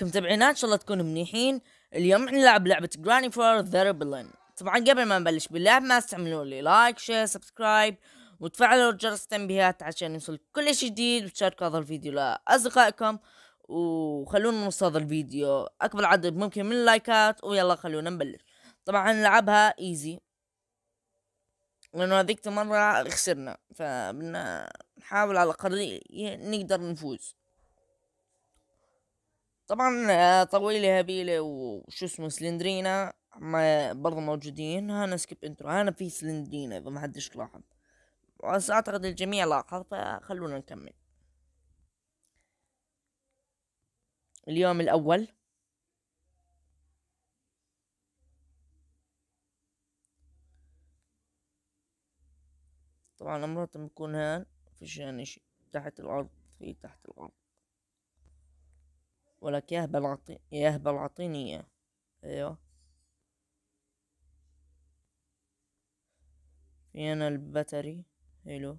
متابعينا ان شاء الله تكونوا منيحين اليوم راح نلعب لعبة جراني فور ذا ريبلين طبعا قبل ما نبلش باللعب ما تستعملوا لي لايك شير سبسكرايب وتفعلوا جرس التنبيهات عشان يوصل كل شيء جديد وتشاركوا هذا الفيديو لأصدقائكم وخلونا نوصل هذا الفيديو أكبر عدد ممكن من اللايكات ويلا خلونا نبلش طبعا نلعبها ايزي لأنه هذيك المرة خسرنا فبنحاول على قدر نقدر نفوز طبعا آه، طويلة هبيلة وشو اسمه سلندرينا ما برضه موجودين هانا سكيب انترو هانا في سلندرينا اذا ما حدش لاحظ بس اعتقد الجميع لاحظ فخلونا نكمل اليوم الاول طبعا امراتهم بكون هان فيش يعني اشي تحت الارض في تحت الارض ولك يا يهبل عطي هبل عطيني اياه ايوه في هنا البتري حلو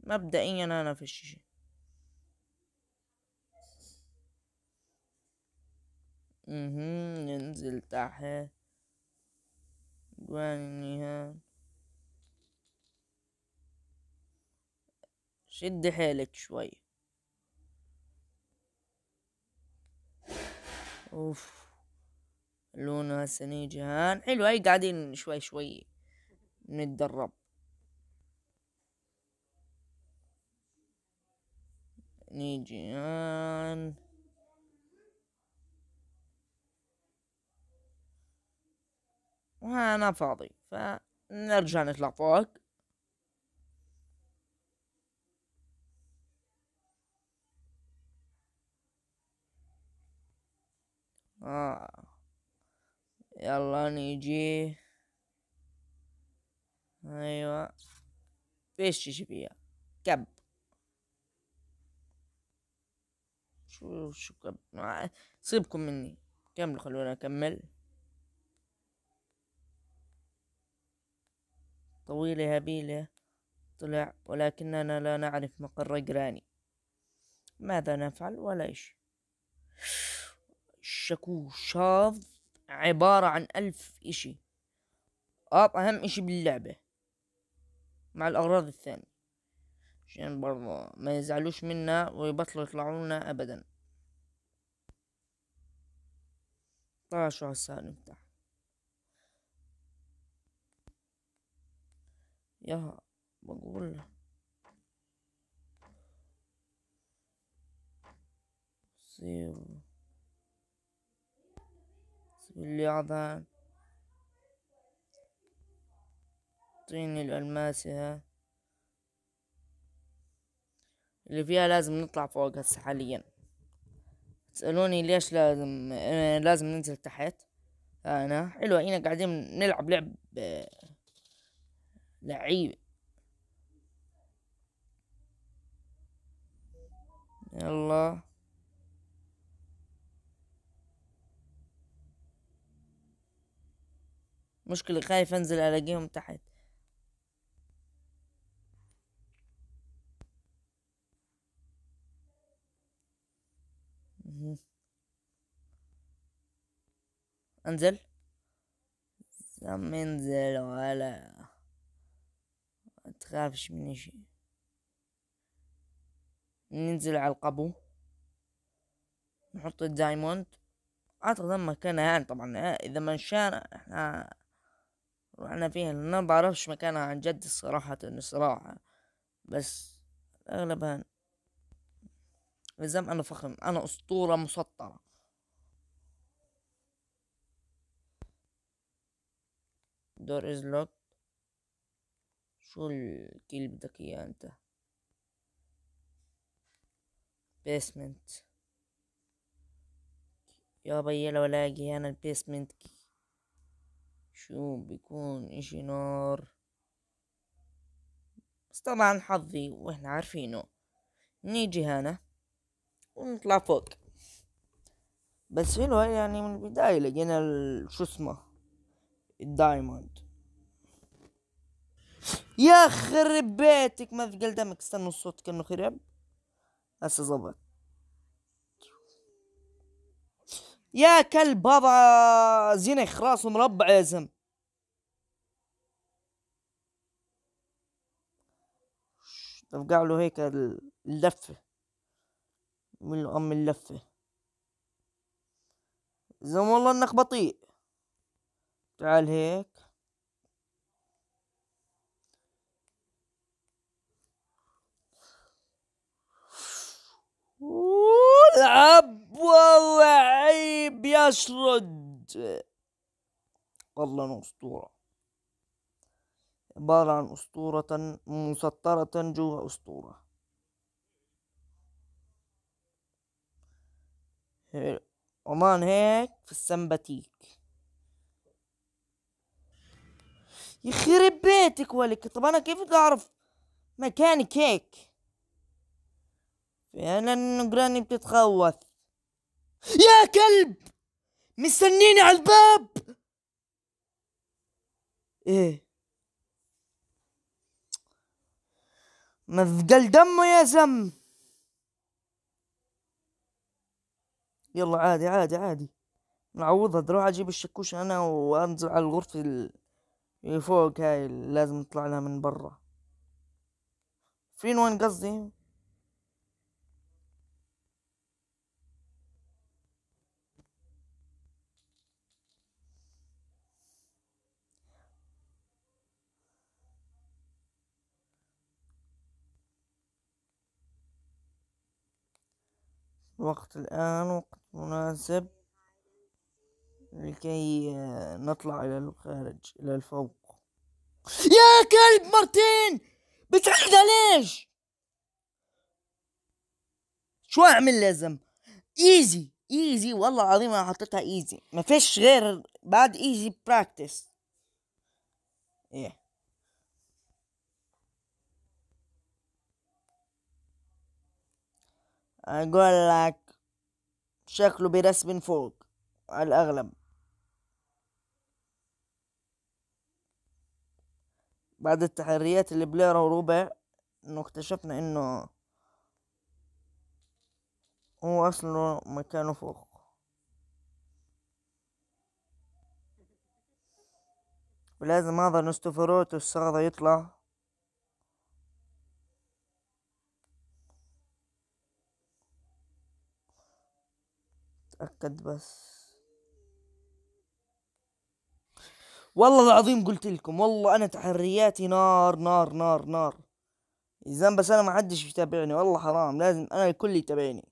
مبدئيا انا في الشيشة ننزل تحت جوان النهاية شد حيلك شوي اوف لونه هسه نيجي هان حلو هاي قاعدين شوي شوي نتدرب نيجي هان وها انا فاضي فنرجع نطلع فوق آه. يلا نيجي ايوه شي فيها كب شو شو كب سيبكم مني كملوا خلونا اكمل طويلة هبيلة طلع ولكننا لا نعرف مقر جراني ماذا نفعل ولا إيش شكو شاظ عبارة عن ألف إشي اب أهم إشي باللعبة مع الأغراض الثانية عشان برضه ما يزعلوش منا ويبطلوا لنا أبدا طيب شو هسا نفتح يا بقول سيف لعبة اعطيني الألماسها اللي فيها لازم نطلع فوق هسه حاليا تسألوني ليش لازم لازم ننزل تحت أنا حلو هنا قاعدين نلعب لعب لعيب يلا مشكلة خايف انزل الاقيهم تحت انزل لم انزل ولا تخافش من شيء ننزل على القبو نحط الدايموند اعتقد كان يعني طبعا اذا ما احنا انا فيها لان ما بعرفش مكانها عن جد الصراحة الصراحة بس أغلبها هان لازم انا فخم انا اسطورة مسطرة دور از لوك شو الكيل بدك اياه انت بيسمنت يا بيلا ولا انا البيسمنت كي شو بيكون اشي نار بس طبعا حظي واحنا عارفينه نيجي هنا ونطلع فوق بس حلو يعني من البداية لقينا شو اسمه الدايموند يا خرب بيتك ما ثقل دمك استنوا الصوت كانه خرب هسه ظبط يا كلب هذا زينخ راسه مربع يا زلم رجع له هيك اللفة من أم اللفة زين والله إنك بطيء تعال هيك أشرد والله أنا أسطورة عبارة عن أسطورة مسطرة جوا أسطورة عمان هيك في السمباتيك يخرب بيتك ولك طب أنا كيف بدي أعرف مكانك هيك فعلا جراني بتتخوث يا كلب مستنيني على الباب ايه مثقل دمه يا زم يلا عادي عادي عادي نعوضها تروح اجيب الشكوش انا وانزل على الغرفة اللي فوق هاي لازم نطلع لها من برا فين وين قصدي الوقت الآن وقت مناسب لكي آه، نطلع إلى الخارج إلى الفوق يا كلب مرتين بتعيدها ليش شو أعمل لازم إيزي إيزي والله العظيم أنا حطيتها إيزي ما فيش غير بعد إيزي براكتس إيه اقول لك شكله بيرس من فوق على الاغلب بعد التحريات اللي بليرة وربع انه اكتشفنا انه هو اصله مكانه فوق ولازم هذا نستفروت الصاغة يطلع اتاكد بس والله العظيم قلت لكم والله انا تحرياتي نار نار نار نار إذا بس انا ما حدش يتابعني والله حرام لازم انا الكل يتابعني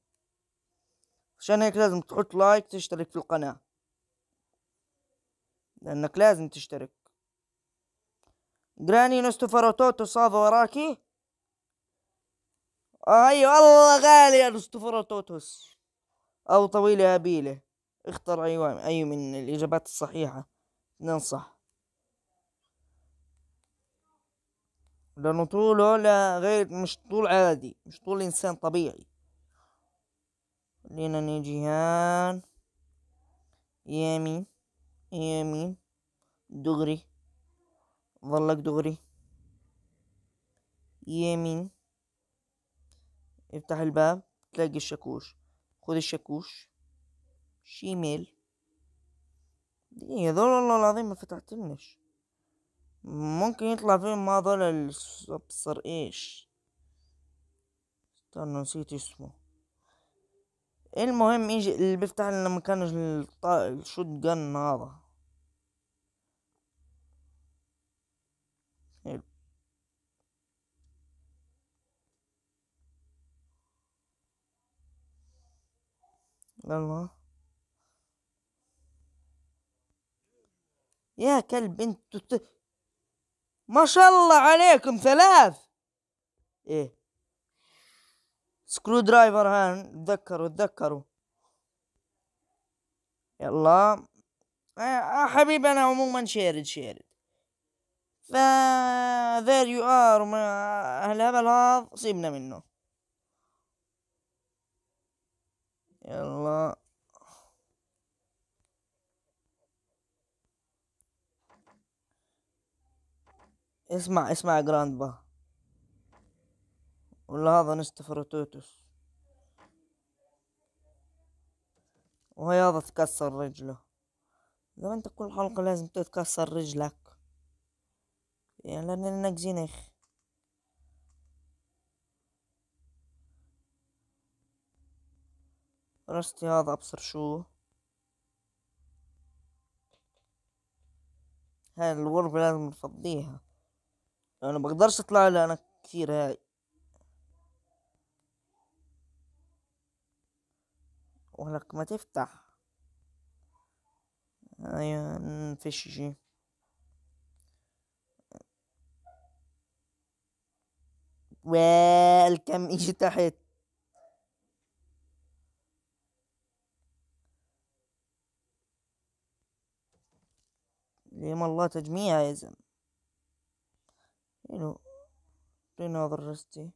عشان هيك لازم تحط لايك تشترك في القناة لانك لازم تشترك جراني نستفروتوتو صافة وراكي آه، اي أيوة، والله غالي يا نستفروتوتوس أو طويلة هبيلة اختر أي أي من الإجابات الصحيحة ننصح لأنه طوله لا غير مش طول عادي مش طول إنسان طبيعي خلينا نيجي هان يمين يمين دغري ظلك دغري يمين افتح الباب تلاقي الشاكوش خد الشاكوش شيميل دقيقة ذول والله العظيم ما فتحتلنش ممكن يطلع فيهم ما ذول الصبصر ايش استنى نسيت اسمه المهم يجي اللي بيفتح لنا مكان الشوت جن هذا يلا يا كلب انت ت... ما شاء الله عليكم ثلاث ايه سكرو درايفر هان تذكروا تذكروا يلا آه, آه، حبيبي انا عموما شارد شارد فا ذير يو ار الهبل هذا سيبنا منه يلا اسمع اسمع جراند با ولا هذا نستفرتوتوس وهي هذا تكسر رجله إذا أنت كل حلقة لازم تتكسر رجلك يعني لأننا زينخ راسي هذا ابصر شو هاي الغرفة لازم نفضيها انا بقدرش اطلع لها كثير هاي ولك ما تفتح هاي أيوة، فيش شي كم اجي تحت ما الله تجميع يا زلمة ينو ناظر رستي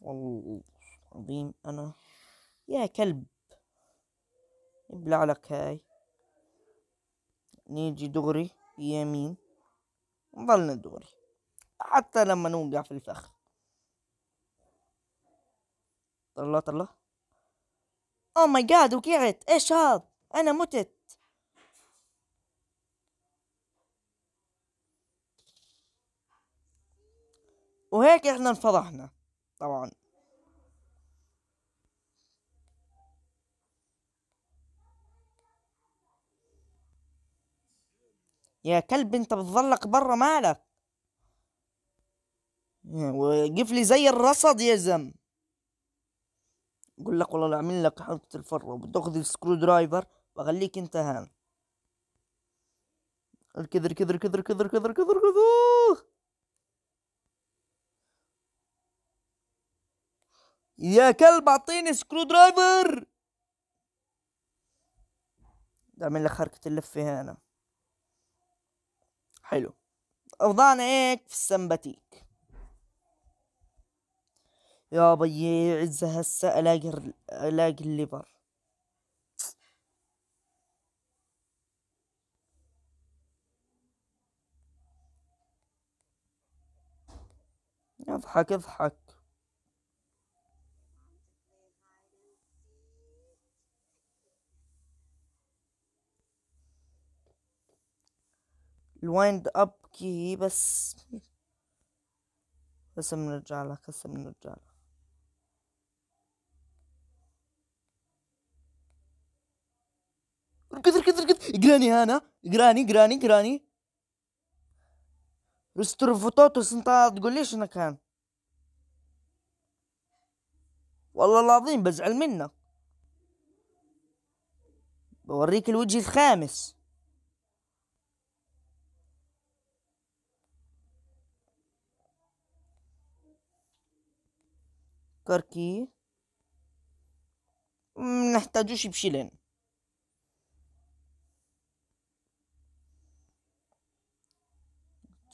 والله عظيم أنا يا كلب ابلع لك هاي نيجي دغري يمين نظلنا دغري حتى لما نوقع في الفخ طلع طلع او ماي جاد وقعت ايش هذا انا متت وهيك احنا انفضحنا طبعا يا كلب انت بتظلك برا مالك وقف لي زي الرصد يا زلمه يقول لك والله لا اعمل لك حلقة الفرة وبتاخذ السكرو درايفر واخليك انت هان الكذر كذر كذر كذر كذر كذر كذر يا كلب اعطيني سكرو درايفر اعمل لك حركة اللفة هنا حلو اوضاعنا هيك في السمبتي يا بي عزة هسه الاقي الاقي الليفر اضحك اضحك الويند اب كي بس بس بنرجع لك هسه بنرجع لك اركض اركض اركض اقراني انا اقراني اقراني اقراني رسترفوتوتوس انت تقول ليش انا كان والله العظيم بزعل منك بوريك الوجه الخامس كركي نحتاجوش بشيلين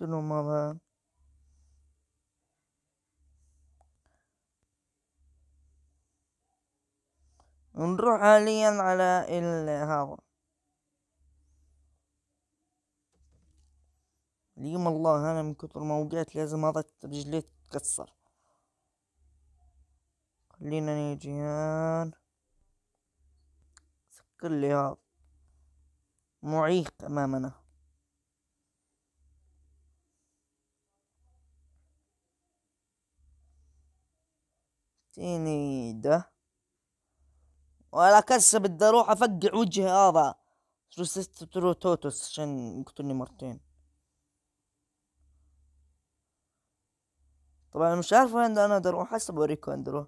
قلت له ماما نروح حاليا على هذا اليوم الله انا من كثر ما وقعت لازم هذا رجلي تتكسر خلينا نيجي هان سكر لي هذا معيق امامنا ده ولا كسب بدي اروح افقع وجهي هذا رسست توتوس عشان يقتلني مرتين طبعا مش عارف وين انا بدي اروح هسه بوريكم وين اروح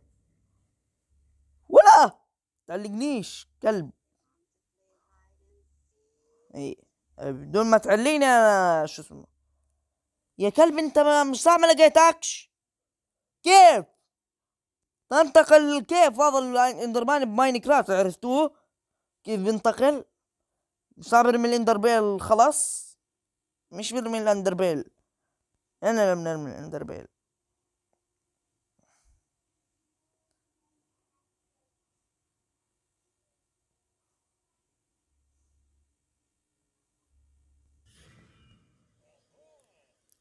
ولا تعلقنيش كلب اي بدون ما تعليني انا شو اسمه يا كلب انت مش صعب ما لقيتكش كيف ننتقل كيف هذا الاندرمان بماينكرافت عرفتوه كيف بنتقل صار برمي الاندربيل خلاص مش برمي الاندربيل انا لم نرمي الاندربيل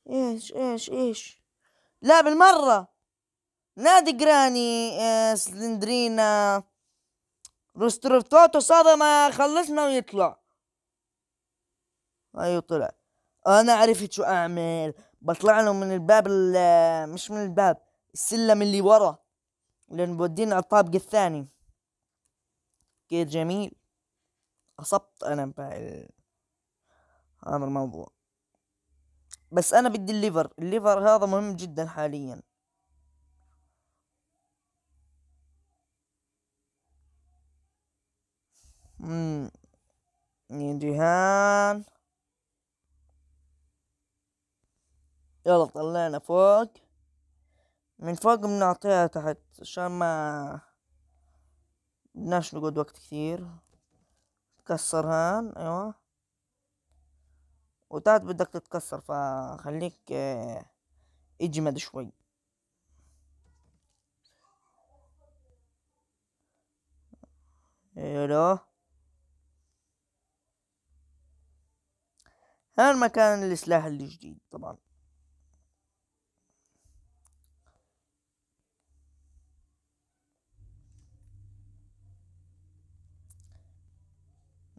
ايش ايش ايش لا بالمره نادي جراني آه، سلندرينا روستروفتوتو صاد ما خلصنا ويطلع ايوه طلع انا عرفت شو اعمل بطلع له من الباب مش من الباب السلم اللي ورا لان بودينا على الطابق الثاني كيف جميل أصبت أنا هذا الموضوع بس أنا بدي الليفر الليفر هذا مهم جدا حاليا دهان يلا طلعنا فوق من فوق بنعطيها تحت عشان ما بدناش نقعد وقت كثير تكسر هان ايوه وتعت بدك تتكسر فخليك آه، اجمد شوي الو هذا المكان الإسلاح الجديد طبعا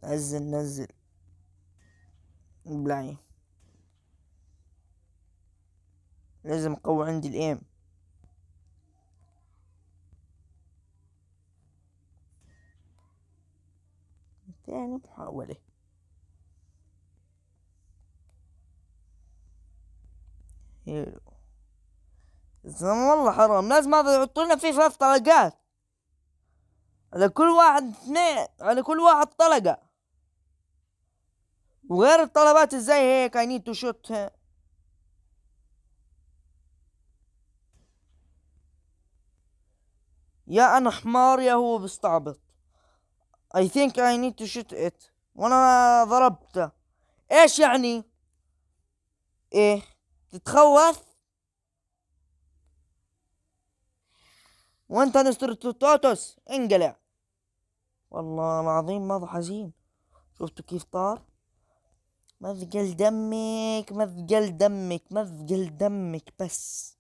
نزل نزل بلعي لازم اقوي عندي الايم ثاني محاولة والله حرام لازم هذا يحطوا لنا فيه ثلاث طلقات على كل واحد اثنين على كل واحد طلقة وغير الطلبات ازاي هيك I need to shoot يا انا حمار يا هو بيستعبط I think I need to shoot it وانا ضربته ايش يعني ايه تتخوف وانت توتوس انقلع والله العظيم ما حزين شفتوا كيف طار مثقل دمك مثقل دمك مثقل دمك بس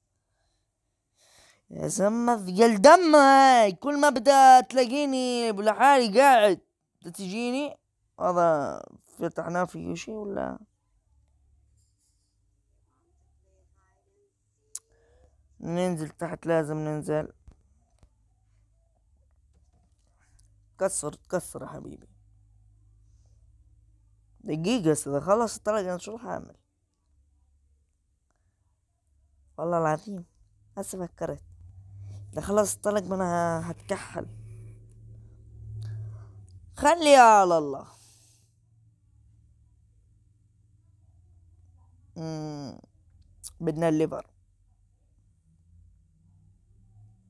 يا زلمة مثقل دمك كل ما بدا تلاقيني لحالي قاعد تجيني هذا فتحناه في شيء ولا ننزل تحت لازم ننزل كسر تكسر يا حبيبي دقيقة إذا خلص الطلقة أنا شو راح أعمل والله العظيم هسه فكرت إذا خلص الطلق أنا هتكحل خلي على الله بدنا الليبر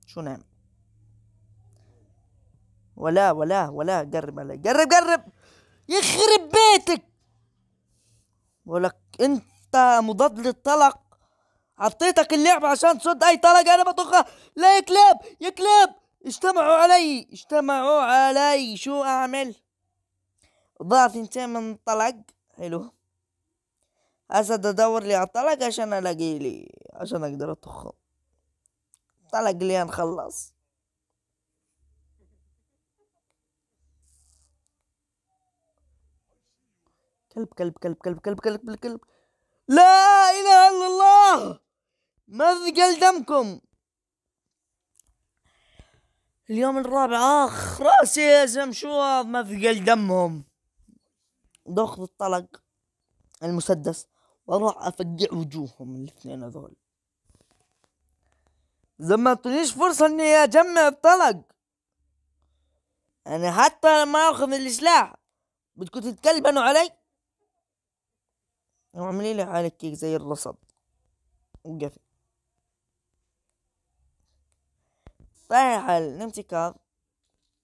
شو نعمل ولا ولا ولا قرب علي قرب قرب يخرب بيتك ولك انت مضاد للطلق عطيتك اللعبة عشان تصد اي طلق انا بطخها لا يا كلاب يا كلاب اجتمعوا علي اجتمعوا علي شو اعمل ضاع ثنتين من طلق حلو هسه ادور لي على الطلق عشان الاقي لي عشان اقدر اطخه طلق لي خلص كلب كلب كلب كلب كلب كلب كلب لا اله الا الله ما دمكم اليوم الرابع اخ راسي يا زمشوط ما دمهم باخذ الطلق المسدس واروح افقع وجوههم الاثنين هذول زي ما تنيش فرصة اني اجمع الطلق انا حتى ما اخذ السلاح بدكم تتكلبنوا علي واعملي إيه لي حالك كيك زي الرصد وقفي طيب حل نمتي كاظ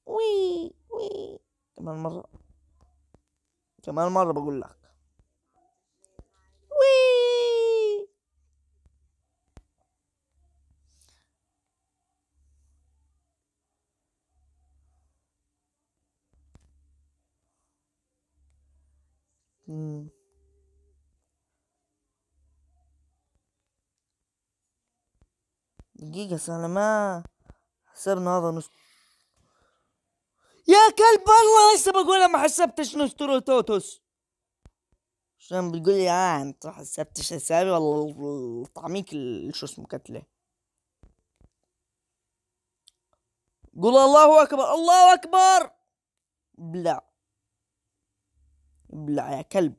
وي وي كمان مرة كمان مرة بقول لك وي دقيقة انا ما حسبنا هذا نص يا كلب والله لسه بقولها ما حسبتش نسترو توتوس عشان بتقول لي اه انت ما حسبتش حسابي والله طعميك شو اسمه كتله قول الله اكبر الله اكبر بلا ابلع يا كلب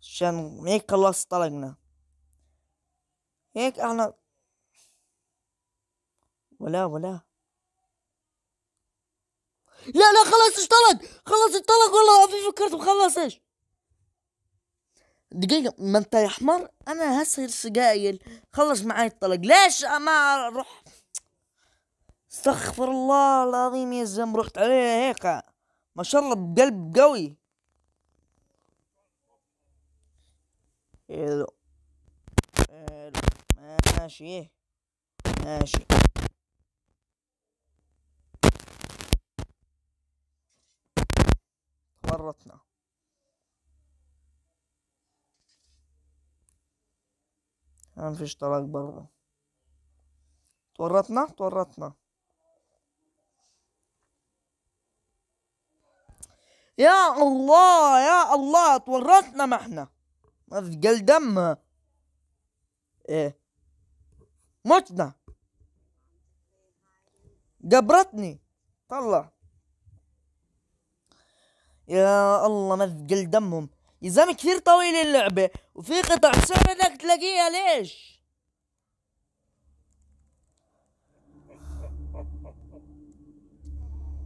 عشان هيك خلاص طلقنا هيك احنا ولا ولا لا لا خلاص اشتغل خلاص اشتغل والله في فكرت مخلصش دقيقة ما انت يا حمار انا هسه لسه قايل خلص معي الطلق ليش ما اروح استغفر الله العظيم يا زلمة رحت عليها هيك ما شاء الله بقلب قوي حلو حلو ماشي ماشي مرتنا ما فيش طلاق برضه تورطنا تورطنا يا الله يا الله تورطنا ما احنا مفجل دم ايه متنا جبرتني طلع يا الله مثقل دمهم يا زلمه كثير طويل اللعبه وفي قطع سهله تلاقيها ليش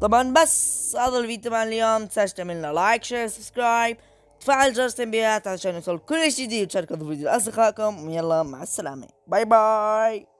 طبعا بس هذا الفيديو تبع اليوم متنساش تعملنا لايك شير سبسكرايب تفعل جرس التنبيهات عشان يوصل كل شيء جديد وتشاركوا الفيديو لأصدقائكم ويلا مع السلامة باي باي